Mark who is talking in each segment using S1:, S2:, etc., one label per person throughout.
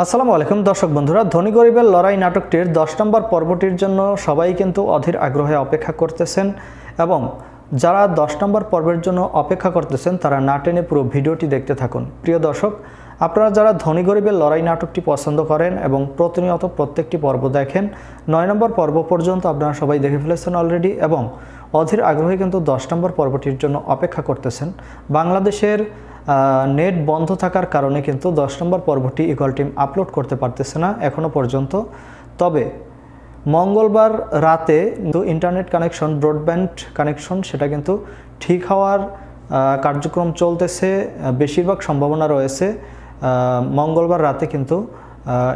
S1: আসসালামু আলাইকুম দর্শক বন্ধুরা ধনী গরিবের লড়াই নাটকটির দশ নম্বর পর্বটির জন্য সবাই কিন্তু অধীর আগ্রহে অপেক্ষা করতেছেন এবং যারা দশ নম্বর পর্বের জন্য অপেক্ষা করতেছেন তারা না টেনে পুরো ভিডিওটি দেখতে থাকুন প্রিয় দর্শক আপনারা যারা ধনী গরিবের লড়াই নাটকটি পছন্দ করেন এবং প্রতিনিয়ত প্রত্যেকটি পর্ব দেখেন নয় নম্বর পর্ব পর্যন্ত আপনারা সবাই দেখে ফেলেছেন অলরেডি এবং অধীর আগ্রহে কিন্তু দশ নম্বর পর্বটির জন্য অপেক্ষা করতেছেন বাংলাদেশের নেট বন্ধ থাকার কারণে কিন্তু দশ নম্বর পর্বটি ইকল টিম আপলোড করতে পারতেছে না এখনও পর্যন্ত তবে মঙ্গলবার রাতে কিন্তু ইন্টারনেট কানেকশন ব্রডব্যান্ড কানেকশন সেটা কিন্তু ঠিক হওয়ার কার্যক্রম চলতেছে বেশিরভাগ সম্ভাবনা রয়েছে মঙ্গলবার রাতে কিন্তু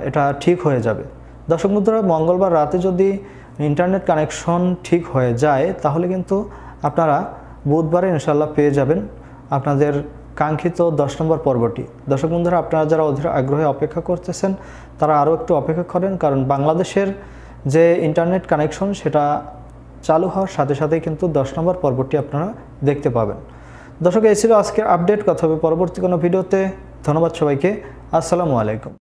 S1: এটা ঠিক হয়ে যাবে দর্শক বন্ধুরা মঙ্গলবার রাতে যদি ইন্টারনেট কানেকশন ঠিক হয়ে যায় তাহলে কিন্তু আপনারা বুধবারে ইনশাল্লাহ পেয়ে যাবেন আপনাদের কাঙ্ক্ষিত দশ নম্বর পর্বটি দর্শক বন্ধুরা আপনারা যারা অধীর আগ্রহে অপেক্ষা করতেছেন তারা আরও একটু অপেক্ষা করেন কারণ বাংলাদেশের যে ইন্টারনেট কানেকশন সেটা চালু হওয়ার সাথে সাথেই কিন্তু দশ নম্বর পর্বটি আপনারা দেখতে পাবেন দর্শক এই ছিল আজকের আপডেট কথা হবে পরবর্তী কোনো ভিডিওতে ধন্যবাদ সবাইকে আসসালামু আলাইকুম